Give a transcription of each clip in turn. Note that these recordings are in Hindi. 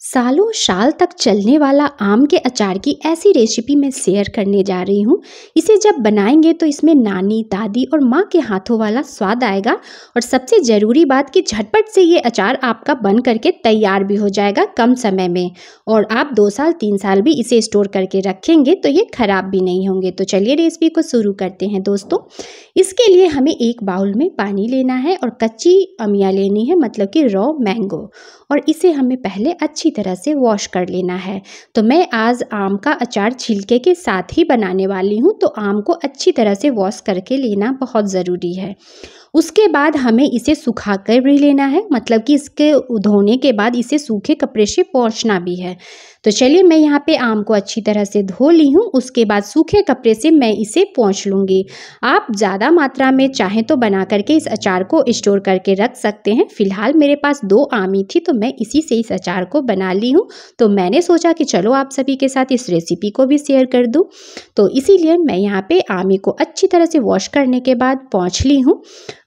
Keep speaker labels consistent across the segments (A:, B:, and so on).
A: सालों साल तक चलने वाला आम के अचार की ऐसी रेसिपी मैं शेयर करने जा रही हूँ इसे जब बनाएंगे तो इसमें नानी दादी और माँ के हाथों वाला स्वाद आएगा और सबसे ज़रूरी बात कि झटपट से ये अचार आपका बन करके तैयार भी हो जाएगा कम समय में और आप दो साल तीन साल भी इसे स्टोर करके रखेंगे तो ये ख़राब भी नहीं होंगे तो चलिए रेसिपी को शुरू करते हैं दोस्तों इसके लिए हमें एक बाउल में पानी लेना है और कच्ची अमिया लेनी है मतलब कि रॉ मैंगो और इसे हमें पहले अच्छी अच्छी तरह से वॉश कर लेना है तो मैं आज आम का अचार छिलके के साथ ही बनाने वाली हूँ तो आम को अच्छी तरह से वॉश करके लेना बहुत ज़रूरी है उसके बाद हमें इसे सुखा कर भी लेना है मतलब कि इसके धोने के बाद इसे सूखे कपड़े से पहुँचना भी है तो चलिए मैं यहाँ पे आम को अच्छी तरह से धो ली हूँ उसके बाद सूखे कपड़े से मैं इसे पहुँच लूँगी आप ज़्यादा मात्रा में चाहें तो बना करके इस अचार को स्टोर करके रख सकते हैं फ़िलहाल मेरे पास दो आमी थी तो मैं इसी से इस अचार को बना ली हूँ तो मैंने सोचा कि चलो आप सभी के साथ इस रेसिपी को भी शेयर कर दूँ तो इसीलिए मैं यहाँ पे आमी को अच्छी तरह से वॉश करने के बाद पहुँच ली हूँ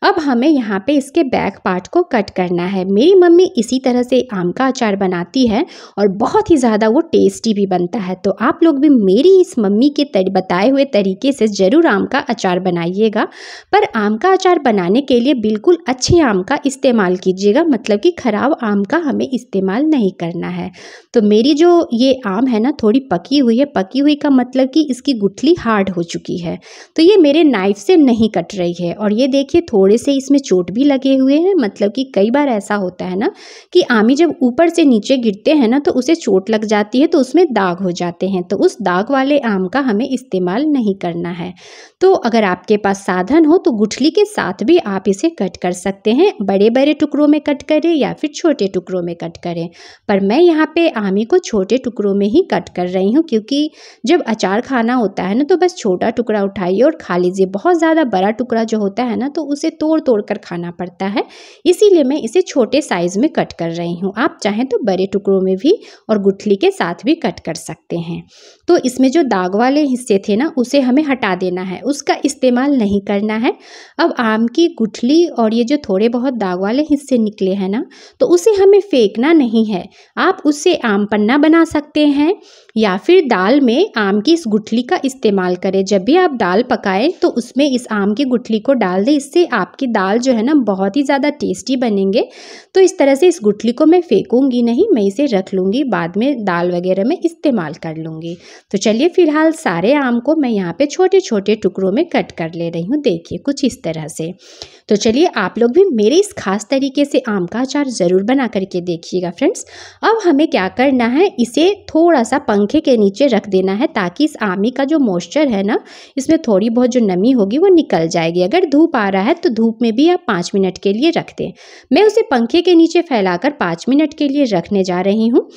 A: अब हमें यहाँ पे इसके बैक पार्ट को कट करना है मेरी मम्मी इसी तरह से आम का अचार बनाती है और बहुत ही ज़्यादा वो टेस्टी भी बनता है तो आप लोग भी मेरी इस मम्मी के तर, बताए हुए तरीके से ज़रूर आम का अचार बनाइएगा पर आम का अचार बनाने के लिए बिल्कुल अच्छे आम का इस्तेमाल कीजिएगा मतलब कि ख़राब आम का हमें इस्तेमाल नहीं करना है तो मेरी जो ये आम है ना थोड़ी पकी हुई है पकी हुई का मतलब कि इसकी गुठली हार्ड हो चुकी है तो ये मेरे नाइफ से नहीं कट रही है और ये देखिए थोड़ी थोड़े से इसमें चोट भी लगे हुए हैं मतलब कि कई बार ऐसा होता है ना कि आमी जब ऊपर से नीचे गिरते हैं ना तो उसे चोट लग जाती है तो उसमें दाग हो जाते हैं तो उस दाग वाले आम का हमें इस्तेमाल नहीं करना है तो अगर आपके पास साधन हो तो गुठली के साथ भी आप इसे कट कर सकते हैं बड़े बड़े टुकड़ों में कट करें या फिर छोटे टुकड़ों में कट करें पर मैं यहाँ पे आमी को छोटे टुकड़ों में ही कट कर रही हूँ क्योंकि जब अचार खाना होता है ना तो बस छोटा टुकड़ा उठाइए और खा लीजिए बहुत ज़्यादा बड़ा टुकड़ा जो होता है ना तो उसे तोड़ तोड़ कर खाना पड़ता है इसीलिए मैं इसे छोटे साइज़ में कट कर रही हूँ आप चाहें तो बड़े टुकड़ों में भी और गुठली के साथ भी कट कर सकते हैं तो इसमें जो दाग वाले हिस्से थे ना उसे हमें हटा देना है उसका इस्तेमाल नहीं करना है अब आम की गुठली और ये जो थोड़े बहुत दाग वाले हिस्से निकले हैं ना तो उसे हमें फेंकना नहीं है आप उससे आम पन्ना बना सकते हैं या फिर दाल में आम की इस गुठली का इस्तेमाल करें जब भी आप दाल पकाएं तो उसमें इस आम की गुठली को डाल दें इससे आप आपकी दाल जो है ना बहुत ही ज़्यादा टेस्टी बनेंगे तो इस तरह से इस गुठली को मैं फेंकूँगी नहीं मैं इसे रख लूँगी बाद में दाल वगैरह में इस्तेमाल कर लूँगी तो चलिए फ़िलहाल सारे आम को मैं यहाँ पर छोटे छोटे टुकड़ों में कट कर ले रही हूँ देखिए कुछ इस तरह से तो चलिए आप लोग भी मेरे इस खास तरीके से आम का अचार ज़रूर बना करके देखिएगा फ्रेंड्स अब हमें क्या करना है इसे थोड़ा सा पंखे के नीचे रख देना है ताकि इस आमी का जो मॉइस्चर है ना इसमें थोड़ी बहुत जो नमी होगी वो निकल जाएगी अगर धूप आ रहा है तो धूप में भी आप पाँच मिनट के लिए रख दें मैं उसे पंखे के नीचे फैलाकर पाँच मिनट के लिए रखने जा रही हूँ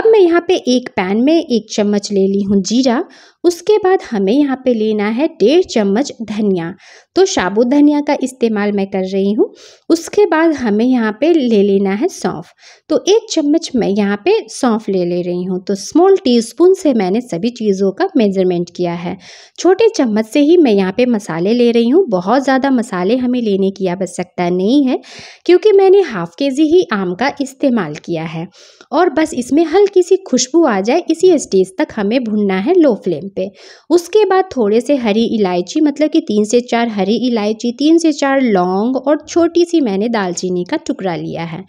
A: अब मैं यहाँ पे एक पैन में एक चम्मच ले ली हूँ जीरा उसके बाद हमें यहाँ पे लेना है डेढ़ चम्मच धनिया तो साबुत धनिया का इस्तेमाल मैं कर रही हूँ उसके बाद हमें यहाँ पे ले लेना है सौंफ तो एक चम्मच मैं यहाँ पे सौंफ ले ले रही हूँ तो स्मॉल टीस्पून से मैंने सभी चीज़ों का मेजरमेंट किया है छोटे चम्मच से ही मैं यहाँ पे मसाले ले रही हूँ बहुत ज़्यादा मसाले हमें लेने की आवश्यकता नहीं है क्योंकि मैंने हाफ के जी ही आम का इस्तेमाल किया है और बस इसमें हल्की सी खुशबू आ जाए इसी स्टेज तक हमें भुनना है लो फ्लेम पे उसके बाद थोड़े से हरी इलायची मतलब कि तीन से चार हरी इलायची तीन से चार लौंग और छोटी सी मैंने दालचीनी का टुकड़ा लिया है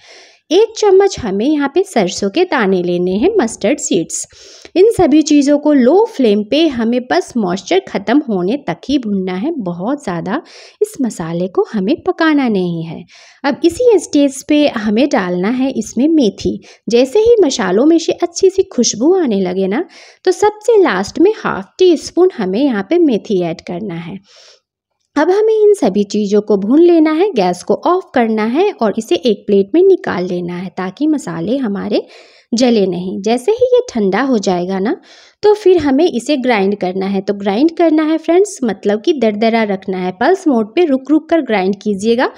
A: एक चम्मच हमें यहाँ पे सरसों के दाने लेने हैं मस्टर्ड सीड्स इन सभी चीज़ों को लो फ्लेम पे हमें बस मॉइस्चर ख़त्म होने तक ही भुनना है बहुत ज़्यादा इस मसाले को हमें पकाना नहीं है अब इसी स्टेज पे हमें डालना है इसमें मेथी जैसे ही मसालों में से अच्छी सी खुशबू आने लगे ना तो सबसे लास्ट में हाफ टी स्पून हमें यहाँ पर मेथी ऐड करना है अब हमें इन सभी चीज़ों को भून लेना है गैस को ऑफ करना है और इसे एक प्लेट में निकाल लेना है ताकि मसाले हमारे जले नहीं जैसे ही ये ठंडा हो जाएगा ना तो फिर हमें इसे ग्राइंड करना है तो ग्राइंड करना है फ्रेंड्स मतलब कि दरदरा रखना है पल्स मोड पे रुक रुक कर ग्राइंड कीजिएगा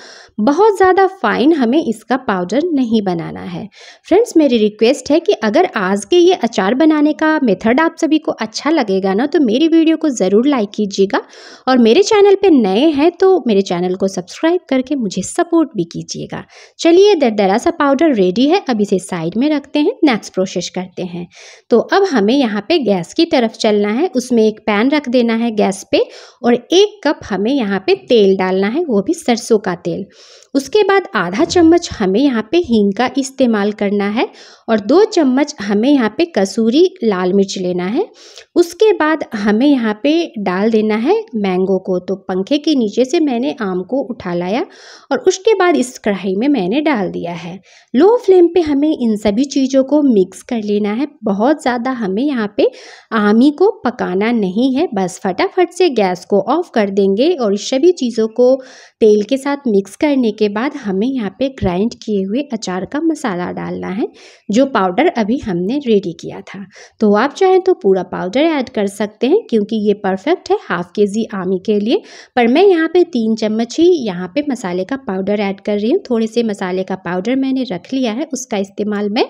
A: बहुत ज़्यादा फाइन हमें इसका पाउडर नहीं बनाना है फ्रेंड्स मेरी रिक्वेस्ट है कि अगर आज के ये अचार बनाने का मेथड आप सभी को अच्छा लगेगा ना तो मेरी वीडियो को ज़रूर लाइक कीजिएगा और मेरे चैनल पर नए हैं तो मेरे चैनल को सब्सक्राइब करके मुझे सपोर्ट भी कीजिएगा चलिए दरदरा सा पाउडर रेडी है अब इसे साइड में रखते हैं नेक्स्ट प्रोसेस करते हैं तो अब हमें यहाँ पे गैस गैस की तरफ चलना है उसमें एक पैन रख देना है गैस पे और एक कप हमें यहाँ पे तेल डालना है वो भी सरसों का तेल उसके बाद आधा चम्मच हमें यहाँ पे हींग का इस्तेमाल करना है और दो चम्मच हमें यहाँ पे कसूरी लाल मिर्च लेना है उसके बाद हमें यहाँ पे डाल देना है मैंगो को तो पंखे के नीचे से मैंने आम को उठा लाया और उसके बाद इस कढ़ाई में मैंने डाल दिया है लो फ्लेम पे हमें इन सभी चीज़ों को मिक्स कर लेना है बहुत ज़्यादा हमें यहाँ पर आमी को पकाना नहीं है बस फटाफट से गैस को ऑफ कर देंगे और सभी चीज़ों को तेल के साथ मिक्स करने के बाद हमें यहाँ पे ग्राइंड किए हुए अचार का मसाला डालना है जो पाउडर अभी हमने रेडी किया था तो आप चाहें तो पूरा पाउडर ऐड कर सकते हैं क्योंकि ये परफेक्ट है हाफ के जी आमी के लिए पर मैं यहाँ पर तीन चम्मच ही यहाँ पर मसाले का पाउडर ऐड कर रही हूँ थोड़े से मसाले का पाउडर मैंने रख लिया है उसका इस्तेमाल मैं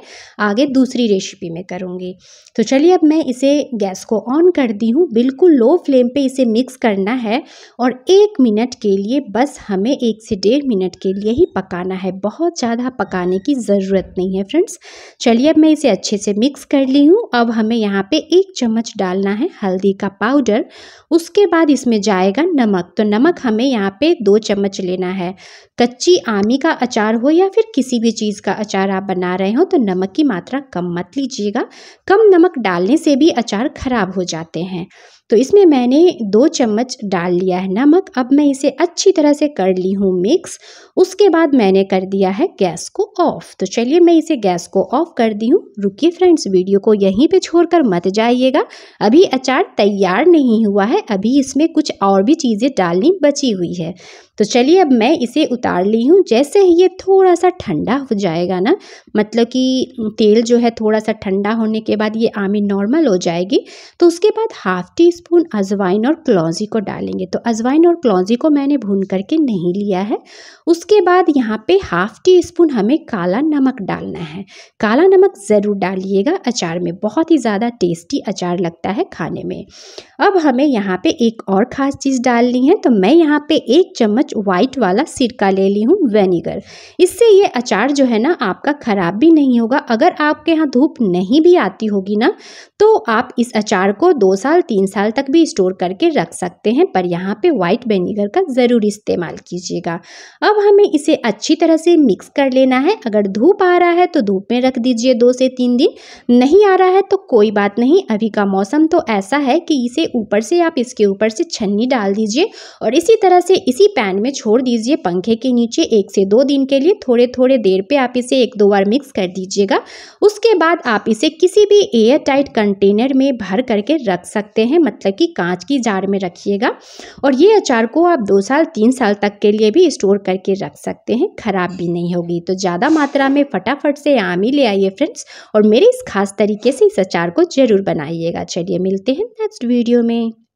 A: आगे दूसरी रेसिपी में करूँगी तो चलिए अब मैं इस से गैस को ऑन कर दी हूँ बिल्कुल लो फ्लेम पे इसे मिक्स करना है और एक मिनट के लिए बस हमें एक से डेढ़ मिनट के लिए ही पकाना है बहुत ज़्यादा पकाने की ज़रूरत नहीं है फ्रेंड्स चलिए अब मैं इसे अच्छे से मिक्स कर ली हूँ अब हमें यहाँ पर एक चम्मच डालना है हल्दी का पाउडर उसके बाद इसमें जाएगा नमक तो नमक हमें यहाँ पे दो चम्मच लेना है कच्ची आमी का अचार हो या फिर किसी भी चीज़ का अचार आप बना रहे हो तो नमक की मात्रा कम मत लीजिएगा कम नमक डालने से भी भी अचार खराब हो जाते हैं तो इसमें मैंने दो चम्मच डाल लिया है नमक अब मैं इसे अच्छी तरह से कर ली हूँ मिक्स उसके बाद मैंने कर दिया है गैस को ऑफ तो चलिए मैं इसे गैस को ऑफ कर दी हूँ रुकिए फ्रेंड्स वीडियो को यहीं पे छोड़कर मत जाइएगा अभी अचार तैयार नहीं हुआ है अभी इसमें कुछ और भी चीज़ें डालनी बची हुई है तो चलिए अब मैं इसे उतार ली हूँ जैसे ही ये थोड़ा सा ठंडा हो जाएगा ना मतलब कि तेल जो है थोड़ा सा ठंडा होने के बाद ये आमी नॉर्मल हो जाएगी तो उसके बाद हाफ टी टीस्पून अजवाइन और क्लौजी को डालेंगे तो अजवाइन और क्लौजी को मैंने भून करके नहीं लिया है उसके बाद यहाँ पे हाफ टी स्पून हमें काला नमक डालना है काला नमक ज़रूर डालिएगा अचार में बहुत ही ज़्यादा टेस्टी अचार लगता है खाने में अब हमें यहाँ पे एक और ख़ास चीज़ डालनी है तो मैं यहाँ पे एक चम्मच वाइट वाला सिरका ले ली हूँ वेनेगर इससे ये अचार जो है ना आपका ख़राब भी नहीं होगा अगर आपके यहाँ धूप नहीं भी आती होगी ना तो आप इस अचार को दो साल तीन साल साल तक भी स्टोर करके रख सकते हैं पर यहाँ पे व्हाइट वेनेगर का ज़रूर इस्तेमाल कीजिएगा अब हमें इसे अच्छी तरह से मिक्स कर लेना है अगर धूप आ रहा है तो धूप में रख दीजिए दो से तीन दिन नहीं आ रहा है तो कोई बात नहीं अभी का मौसम तो ऐसा है कि इसे ऊपर से आप इसके ऊपर से छन्नी डाल दीजिए और इसी तरह से इसी पैन में छोड़ दीजिए पंखे के नीचे एक से दो दिन के लिए थोड़े थोड़े देर पर आप इसे एक दो बार मिक्स कर दीजिएगा उसके बाद आप इसे किसी भी एयर टाइट कंटेनर में भर करके रख सकते हैं मतलब मतलब कि कांच की जार में रखिएगा और ये अचार को आप दो साल तीन साल तक के लिए भी स्टोर करके रख सकते हैं ख़राब भी नहीं होगी तो ज़्यादा मात्रा में फटाफट से आम ही ले आइए फ्रेंड्स और मेरे इस खास तरीके से इस अचार को ज़रूर बनाइएगा चलिए मिलते हैं नेक्स्ट वीडियो में